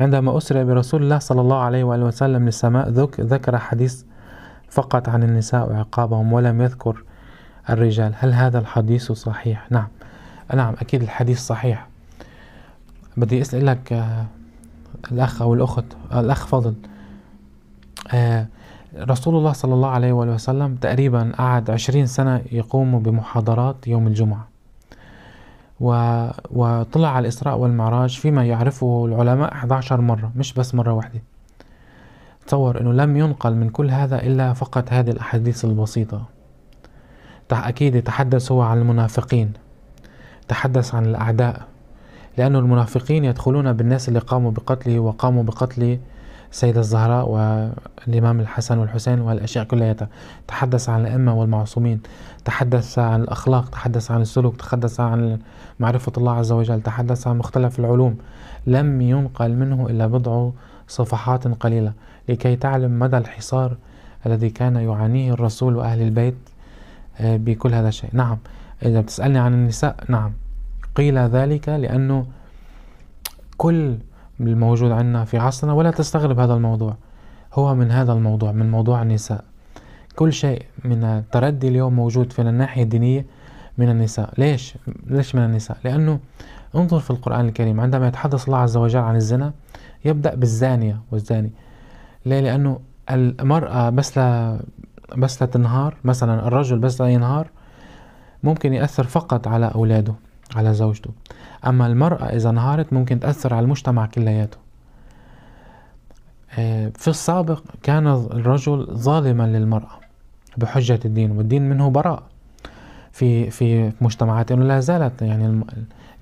عندما أسرع برسول الله صلى الله عليه وآله وسلم للسماء ذكر حديث فقط عن النساء وعقابهم ولم يذكر الرجال هل هذا الحديث صحيح؟ نعم نعم أكيد الحديث صحيح بدي أسألك آه، الأخ أو الأخت الأخ فضل آه، رسول الله صلى الله عليه وآله وسلم تقريبا قعد عشرين سنة يقوم بمحاضرات يوم الجمعة و... وطلع على الإسراء والمعراج فيما يعرفه العلماء 11 مرة مش بس مرة واحدة تصور أنه لم ينقل من كل هذا إلا فقط هذه الأحاديث البسيطة أكيد تحدث هو عن المنافقين تحدث عن الأعداء لأن المنافقين يدخلون بالناس اللي قاموا بقتله وقاموا بقتل السيدة الزهراء والإمام الحسن والحسين والأشياء كلياتها تحدث عن الأئمة والمعصومين تحدث عن الأخلاق تحدث عن السلوك تحدث عن معرفة الله عز وجل تحدث عن مختلف العلوم لم ينقل منه إلا بضع صفحات قليلة لكي تعلم مدى الحصار الذي كان يعانيه الرسول وأهل البيت آه، بكل هذا الشيء نعم إذا بتسألني عن النساء نعم قيل ذلك لأنه كل الموجود عندنا في عصرنا ولا تستغرب هذا الموضوع هو من هذا الموضوع من موضوع النساء كل شيء من التردي اليوم موجود في الناحية الدينية من النساء ليش؟ ليش من النساء؟ لأنه انظر في القرآن الكريم عندما يتحدث الله عز وجل عن الزنا يبدأ بالزانية والزاني ليه؟ لأنه المرأة بس لا بس لا تنهار مثلا الرجل بس لا ينهار ممكن يأثر فقط على أولاده على زوجته أما المرأة إذا انهارت ممكن تأثر على المجتمع كلياته آه، في السابق كان الرجل ظالما للمرأة بحجة الدين والدين منه براء في في مجتمعات لا زالت يعني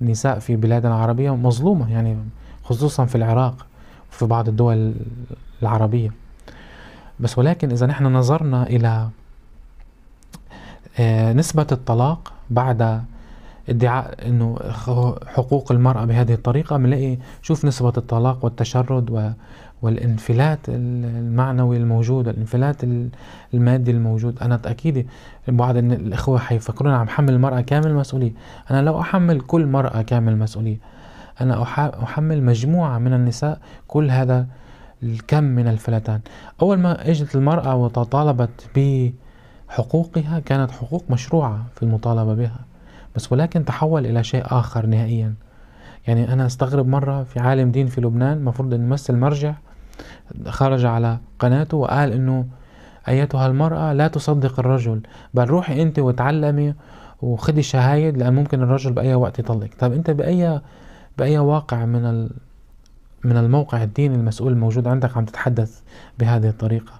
النساء في بلادنا العربية مظلومة يعني خصوصا في العراق وفي بعض الدول العربية بس ولكن إذا نحن نظرنا إلى آه، نسبة الطلاق بعد ادعاء انه حقوق المرأة بهذه الطريقة بنلاقي شوف نسبة الطلاق والتشرد والانفلات المعنوي الموجود الانفلات المادي الموجود انا اكيد بعض الاخوة حيفكرون عم حمل المرأة كامل المسؤولية انا لو احمل كل مرأة كامل المسؤولية انا احمل مجموعة من النساء كل هذا الكم من الفلتان اول ما اجت المرأة وتطالبت بحقوقها كانت حقوق مشروعة في المطالبة بها بس ولكن تحول إلى شيء آخر نهائيا يعني أنا أستغرب مرة في عالم دين في لبنان المفروض أن يمثل مرجع خرج على قناته وقال أنه أيتها المرأة لا تصدق الرجل بل روحي أنت وتعلمي وخدي شهايد لأن ممكن الرجل بأي وقت يطلق طب أنت بأي بأي واقع من ال... من الموقع الديني المسؤول الموجود عندك عم تتحدث بهذه الطريقة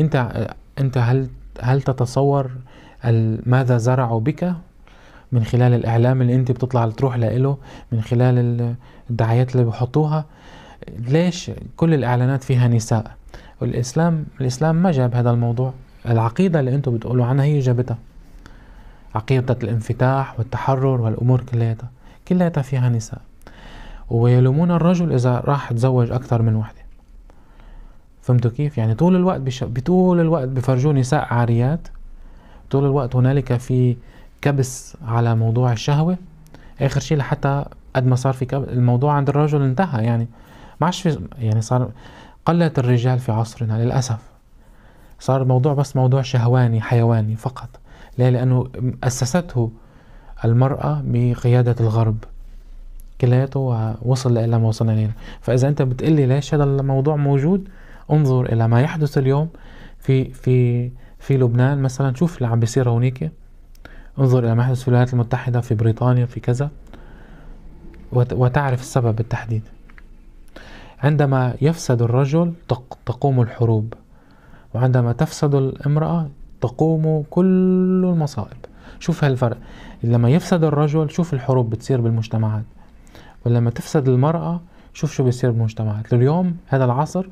أنت أنت هل هل تتصور ماذا زرعوا بك من خلال الاعلام اللي انت بتطلع تروح له من خلال الدعايات اللي بحطوها ليش كل الاعلانات فيها نساء والاسلام الاسلام ما جاب هذا الموضوع العقيده اللي انتم بتقولوا عنها هي جابتها عقيده الانفتاح والتحرر والامور كلياتها كلياتها فيها نساء ويلومون الرجل اذا راح تزوج اكثر من وحده فهمتوا كيف يعني طول الوقت بش... طول الوقت بفرجوا نساء عاريات طول الوقت هنالك في كبس على موضوع الشهوة آخر شيء لحتى قد ما صار في كبس الموضوع عند الرجل انتهى يعني ما عادش في يعني صار قلت الرجال في عصرنا للأسف صار الموضوع بس موضوع شهواني حيواني فقط ليه لأنه أسسته المرأة بقيادة الغرب كلياته وصل إلى ما وصلنا إليه فإذا أنت بتقلي ليش هذا الموضوع موجود انظر إلى ما يحدث اليوم في في في لبنان مثلا شوف اللي عم بيصير هونيك انظر إلى ما يحدث في الولايات المتحدة في بريطانيا في كذا وتعرف السبب بالتحديد عندما يفسد الرجل تقوم الحروب وعندما تفسد الامرأة تقوم كل المصائب شوف هالفرق لما يفسد الرجل شوف الحروب بتصير بالمجتمعات ولما تفسد المرأة شوف شو بيصير بالمجتمعات لليوم هذا العصر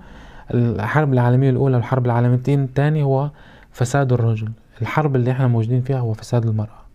الحرب العالمية الأولى والحرب العالمية الثانية هو فساد الرجل الحرب اللي احنا موجودين فيها هو فساد المرأة